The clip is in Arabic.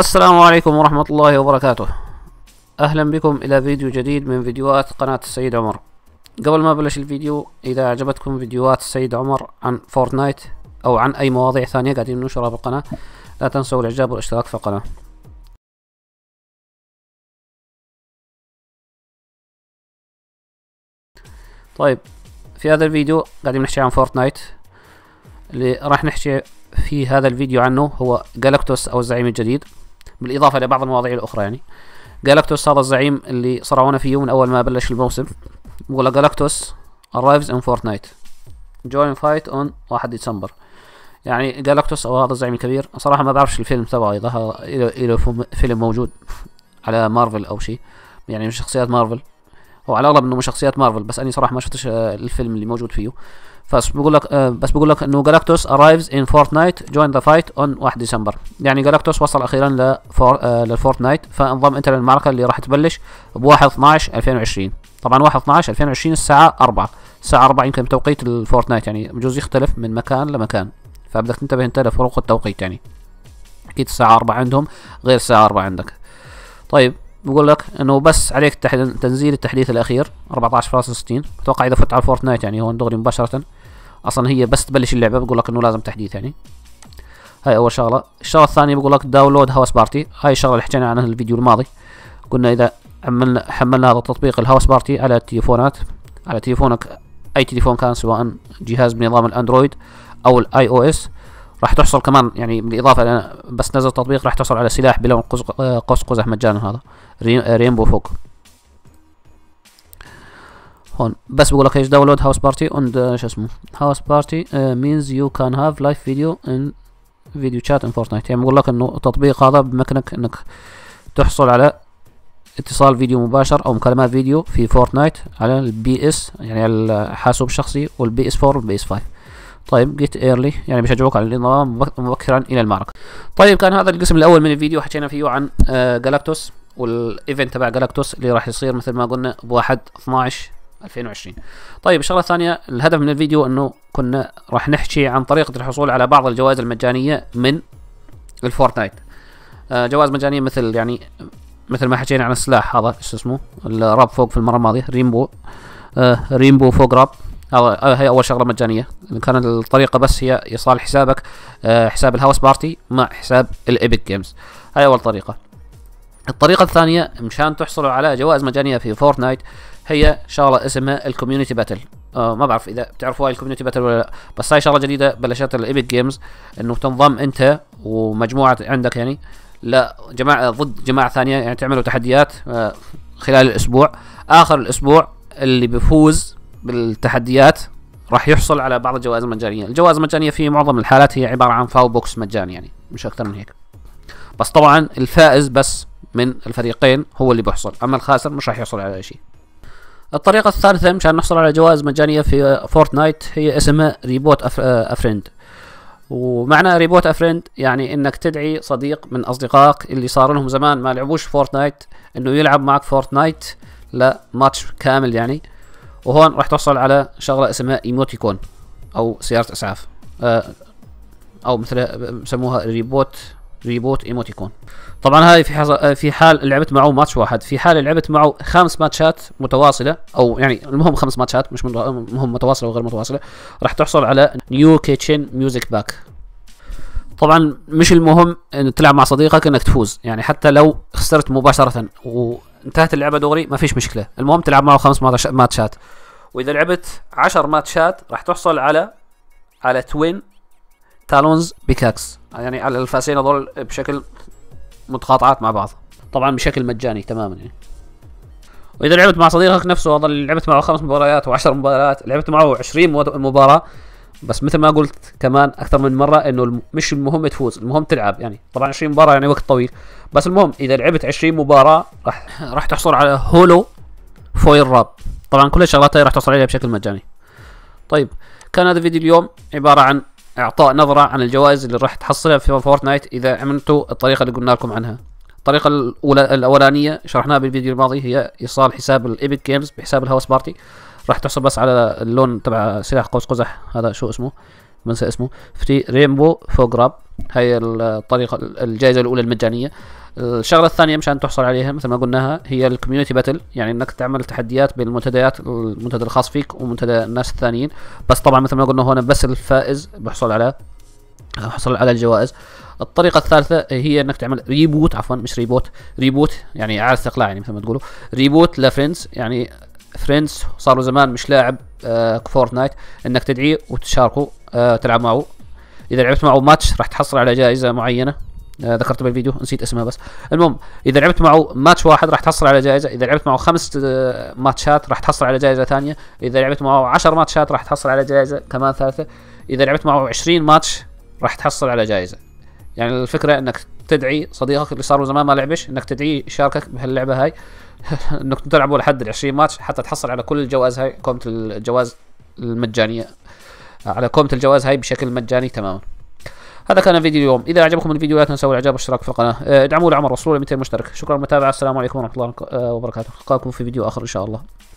السلام عليكم ورحمة الله وبركاته أهلا بكم إلى فيديو جديد من فيديوهات قناة السيد عمر قبل ما بلش الفيديو إذا أعجبتكم فيديوهات السيد عمر عن فورتنايت أو عن أي مواضيع ثانية قاعدين ننشرها بالقناة لا تنسوا الإعجاب والاشتراك في القناة طيب في هذا الفيديو قاعدين نحكي عن فورتنايت اللي راح نحكي في هذا الفيديو عنه هو جالكتوس أو الزعيم الجديد بالاضافه لبعض المواضيع الاخرى يعني جالاكتوس هذا الزعيم اللي صرعونا فيه من اول ما بلش الموسم ولا جالاكتوس arrives in فورتنايت join fight on 1 ديسمبر يعني جالاكتوس او هذا الزعيم الكبير صراحه ما بعرفش الفيلم تبعه اذا له فيلم موجود على مارفل او شيء يعني من شخصيات مارفل هو على الاغلب انه من شخصيات مارفل بس اني صراحه ما شفتش آه، الفيلم اللي موجود فيه بس بقول لك آه بس بقول لك انه جالاكتوس ارايفز ان فورتنايت جوين ذا فايت اون 1 ديسمبر يعني جالاكتوس وصل اخيرا لفور آه للفورتنايت فانضم انت للمعركه اللي راح تبلش ب 1 12 2020 طبعا 1 12 2020 الساعه 4 الساعه 4 يمكن بتوقيت الفورتنايت يعني بجوز يختلف من مكان لمكان فبدك تنتبه انت لفروق التوقيت يعني اكيد الساعه 4 عندهم غير الساعه 4 عندك طيب بقول لك انه بس عليك تنزيل التحديث الاخير 14.60 اتوقع اذا فت على الفورتنايت يعني هون دغري مباشره اصلا هي بس تبلش اللعبه بقول لك انه لازم تحديث يعني هاي اول شغله الشغله الثانيه بقول لك داونلود هاوس بارتي هاي الشغله اللي حكينا عنها الفيديو الماضي قلنا اذا عملنا حملنا هذا التطبيق الهاوس بارتي على التليفونات على تليفونك اي تليفون كان سواء جهاز بنظام الاندرويد او الاي او اس راح تحصل كمان يعني بالاضافه لأن بس نزل تطبيق راح تحصل على سلاح بلون قوس قزح مجانا هذا رينبو فوق هون بس بقول لك ايش داونلود هاوس بارتي اند شو اسمه هاوس بارتي مينز يو كان هاف لايف فيديو ان فيديو شات ان فورتنايت يعني بقول لك انه التطبيق هذا بمكنك انك تحصل على اتصال فيديو مباشر او مكالمات فيديو في فورتنايت على البي اس يعني الحاسوب الشخصي والبي اس 4 والبي اس 5 طيب جيت ايرلي يعني بيشجعوك على الانضمام مبكرا الى المعركه طيب كان هذا القسم الاول من الفيديو حكينا فيه عن جالاكتوس آه، والايفنت تبع جالاكتوس اللي راح يصير مثل ما قلنا بواحد 12 2020 طيب الشغله الثانيه الهدف من الفيديو انه كنا راح نحكي عن طريقه الحصول على بعض الجوائز المجانيه من الفورتنايت آه، جوائز مجانيه مثل يعني مثل ما حكينا عن السلاح هذا شو اسمه الراب فوق في المره الماضيه ريمبو آه، ريمبو فوق راب هذا هي اول شغله مجانيه كان الطريقه بس هي ايصال حسابك آه، حساب الهاوس بارتي مع حساب الايبك جيمز هاي اول طريقه الطريقه الثانيه مشان تحصلوا على جوائز مجانيه في فورتنايت هي شغله اسمها الكوميونتي باتل آه ما بعرف اذا بتعرفوا هاي الكوميونتي باتل ولا لا بس هاي شغله جديده بلشت الايبك جيمز انه تنضم انت ومجموعه عندك يعني لا جماعه ضد جماعه ثانيه يعني تعملوا تحديات آه، خلال الاسبوع اخر الاسبوع اللي بيفوز بالتحديات راح يحصل على بعض الجوائز المجانيه، الجوائز المجانيه في معظم الحالات هي عباره عن فاو بوكس مجاني يعني مش اكثر من هيك. بس طبعا الفائز بس من الفريقين هو اللي بيحصل، اما الخاسر مش راح يحصل على شيء. الطريقة الثالثة مشان نحصل على جوائز مجانية في فورتنايت هي اسمها ريبوت آه، أفريند ومعنى ريبوت أفريند يعني انك تدعي صديق من اصدقائك اللي صار لهم زمان ما لعبوش فورتنايت انه يلعب معك فورتنايت لماتش كامل يعني وهون راح تحصل على شغله اسمها ايموتيكون او سياره اسعاف آه، او مثل بسموها ريبوت ريبوت ايموتيكون طبعا هاي في حال في حال لعبت معه ماتش واحد في حال لعبت معه خمس ماتشات متواصله او يعني المهم خمس ماتشات مش المهم متواصله وغير متواصله راح تحصل على نيو كيتشن ميوزك باك طبعا مش المهم ان تلعب مع صديقك انك تفوز يعني حتى لو خسرت مباشره و انتهت اللعبه دغري ما فيش مشكله المهم تلعب معه خمس ماتشات واذا لعبت عشر ماتشات راح تحصل على على توين تالونز بيكاكس يعني على الفاسين هذول بشكل متقاطعات مع بعض طبعا بشكل مجاني تماما يعني واذا لعبت مع صديقك نفسه هذا اللي لعبت معه خمس مباريات وعشر مباريات لعبت معه 20 مباراه بس مثل ما قلت كمان اكثر من مره انه مش المهم تفوز المهم تلعب يعني طبعا 20 مباراه يعني وقت طويل بس المهم اذا لعبت 20 مباراه راح راح تحصل على هولو فويل راب طبعا كل الشغلات هاي راح تحصل عليها بشكل مجاني طيب كان هذا الفيديو اليوم عباره عن اعطاء نظره عن الجوائز اللي راح تحصلها في فورتنايت اذا عملتوا الطريقه اللي قلنا لكم عنها الطريقة الأولى الأولانية شرحناها بالفيديو الماضي هي إيصال حساب الإيبك جيمز بحساب الهاوس بارتي راح تحصل بس على اللون تبع سلاح قوس قزح هذا شو اسمه بنسى اسمه في ريمبو فوق راب هي الطريقه الجائزه الاولى المجانيه الشغله الثانيه مشان تحصل عليها مثل ما قلناها هي الكوميونتي باتل يعني انك تعمل تحديات بين المنتديات المنتدى الخاص فيك ومنتدى الناس الثانيين بس طبعا مثل ما قلنا هون بس الفائز بيحصل على حصل على الجوائز الطريقة الثالثة هي انك تعمل ريبوت عفوا مش ريبوت ريبوت يعني اعادة استقلاع يعني مثل ما تقولوا ريبوت لفريندز يعني فريندز صار له زمان مش لاعب آه فورتنايت انك تدعيه وتشاركه آه تلعب معه اذا لعبت معه ماتش راح تحصل على جائزه معينه آه ذكرت بالفيديو نسيت اسمها بس المهم اذا لعبت معه ماتش واحد راح تحصل على جائزه اذا لعبت معه خمس آه، ماتشات راح تحصل على جائزه ثانيه اذا لعبت معه 10 ماتشات راح تحصل على جائزه كمان ثالثه اذا لعبت معه 20 ماتش راح تحصل على جائزه يعني الفكره انك تدعي صديقك اللي صار له زمان ما لعبش انك تدعيه يشاركك بهاللعبه هاي انك تلعبوا لحد ال 20 ماتش حتى تحصل على كل الجوائز هاي كومة الجواز المجانية على كومة الجواز هاي بشكل مجاني تماما هذا كان الفيديو اليوم اذا عجبكم الفيديو لا تنسوا الاعجاب والاشتراك في القناة آه، ادعموا لعمر وصلوا ل 200 مشترك شكرا للمتابعة السلام عليكم ورحمة الله وبركاته نلقاكم في فيديو اخر ان شاء الله